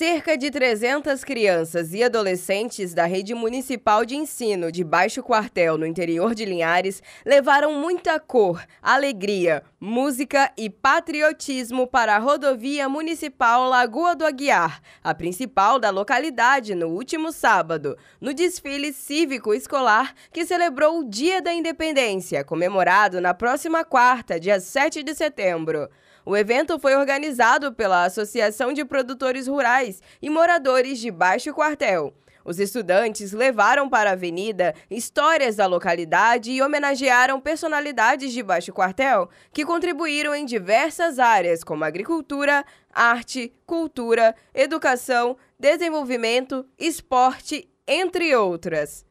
Cerca de 300 crianças e adolescentes da rede municipal de ensino de Baixo Quartel, no interior de Linhares, levaram muita cor, alegria, música e patriotismo para a rodovia municipal Lagoa do Aguiar, a principal da localidade, no último sábado, no desfile cívico escolar que celebrou o Dia da Independência, comemorado na próxima quarta, dia 7 de setembro. O evento foi organizado pela Associação de Produtores Rurais e moradores de baixo quartel. Os estudantes levaram para a avenida histórias da localidade e homenagearam personalidades de baixo quartel que contribuíram em diversas áreas, como agricultura, arte, cultura, educação, desenvolvimento, esporte, entre outras.